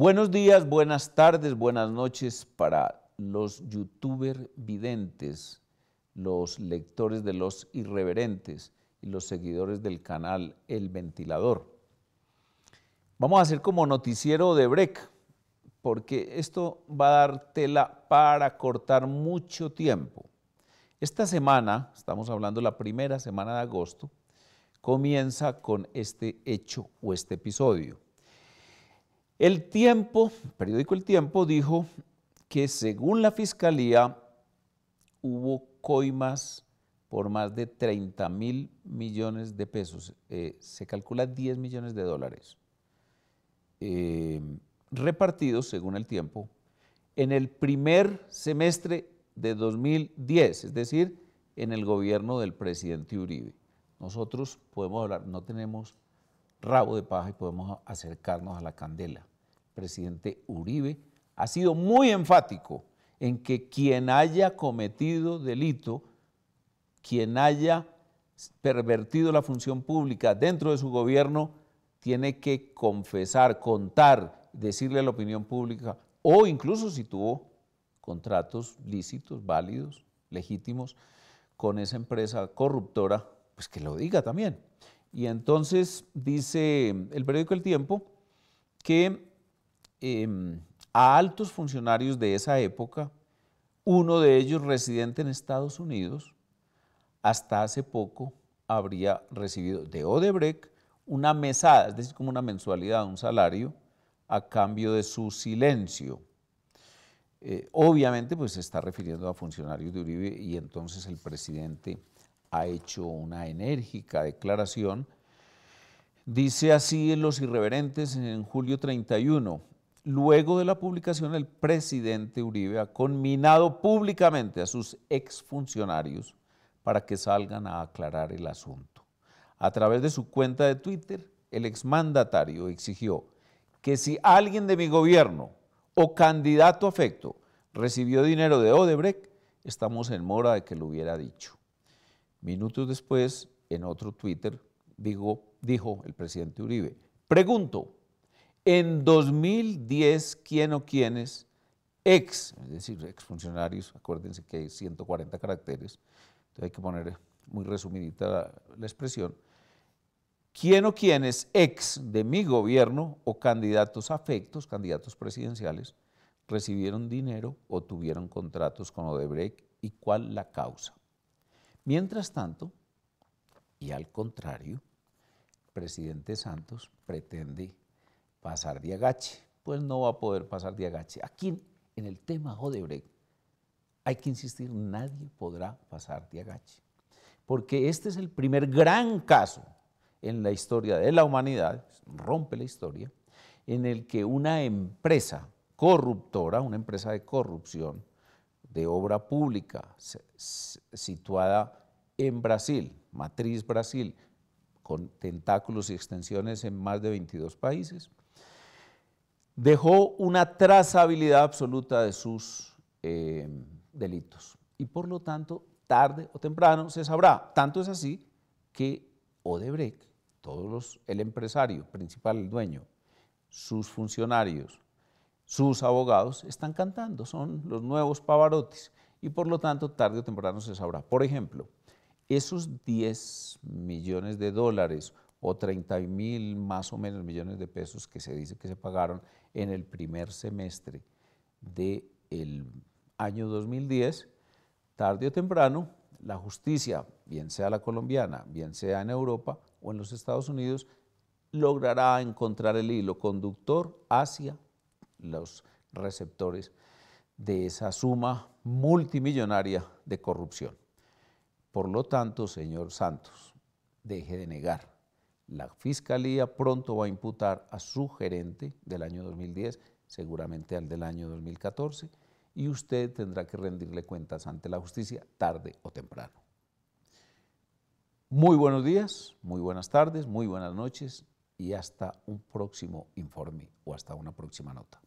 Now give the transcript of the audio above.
Buenos días, buenas tardes, buenas noches para los youtubers videntes, los lectores de los irreverentes y los seguidores del canal El Ventilador. Vamos a hacer como noticiero de break, porque esto va a dar tela para cortar mucho tiempo. Esta semana, estamos hablando la primera semana de agosto, comienza con este hecho o este episodio. El Tiempo, periódico El Tiempo, dijo que según la fiscalía hubo coimas por más de 30 mil millones de pesos. Eh, se calcula 10 millones de dólares eh, repartidos, según el tiempo, en el primer semestre de 2010, es decir, en el gobierno del presidente Uribe. Nosotros podemos hablar, no tenemos rabo de paja y podemos acercarnos a la candela presidente Uribe ha sido muy enfático en que quien haya cometido delito, quien haya pervertido la función pública dentro de su gobierno, tiene que confesar, contar, decirle a la opinión pública, o incluso si tuvo contratos lícitos, válidos, legítimos, con esa empresa corruptora, pues que lo diga también. Y entonces dice el periódico El Tiempo que Em, a altos funcionarios de esa época, uno de ellos residente en Estados Unidos, hasta hace poco habría recibido de Odebrecht una mesada, es decir, como una mensualidad, un salario, a cambio de su silencio. Eh, obviamente, pues se está refiriendo a funcionarios de Uribe y entonces el presidente ha hecho una enérgica declaración. Dice así en Los Irreverentes en julio 31, Luego de la publicación, el presidente Uribe ha conminado públicamente a sus exfuncionarios para que salgan a aclarar el asunto. A través de su cuenta de Twitter, el exmandatario exigió que si alguien de mi gobierno o candidato afecto recibió dinero de Odebrecht, estamos en mora de que lo hubiera dicho. Minutos después, en otro Twitter, dijo el presidente Uribe, pregunto, en 2010, ¿quién o quiénes? Ex, es decir, ex funcionarios, acuérdense que hay 140 caracteres, hay que poner muy resumidita la, expresión. ¿Quién o quiénes ex de mi gobierno o candidatos afectos, candidatos presidenciales, recibieron dinero o tuvieron contratos con Odebrecht y cuál la causa? Mientras tanto, y al contrario, presidente Santos pretende pasar de agache. Pues no va a poder pasar de agache. Aquí, en el tema Odebrecht, hay que insistir, nadie podrá pasar de agache. Porque este es el primer gran caso en la historia de la humanidad, rompe la historia, en el que una empresa corruptora, una empresa de corrupción, de obra pública, situada en Brasil, matriz Brasil, con tentáculos y extensiones en más de 22 países, dejó una trazabilidad absoluta de sus eh, delitos. Y por lo tanto, tarde o temprano se sabrá. Tanto es así que Odebrecht, todos los, el empresario principal, el dueño, sus funcionarios, sus abogados están cantando, son los nuevos pavarotes. y por lo tanto tarde o temprano se sabrá. Por ejemplo, esos 10 millones de dólares o 30 mil más o menos millones de pesos que se dice que se pagaron en el primer semestre del año 2010, tarde o temprano, la justicia, bien sea la colombiana, bien sea en Europa o en los Estados Unidos, logrará encontrar el hilo conductor hacia los receptores de esa suma multimillonaria de corrupción. Por lo tanto, señor Santos, deje de negar. La Fiscalía pronto va a imputar a su gerente del año 2010, seguramente al del año 2014, y usted tendrá que rendirle cuentas ante la justicia tarde o temprano. Muy buenos días, muy buenas tardes, muy buenas noches y hasta un próximo informe o hasta una próxima nota.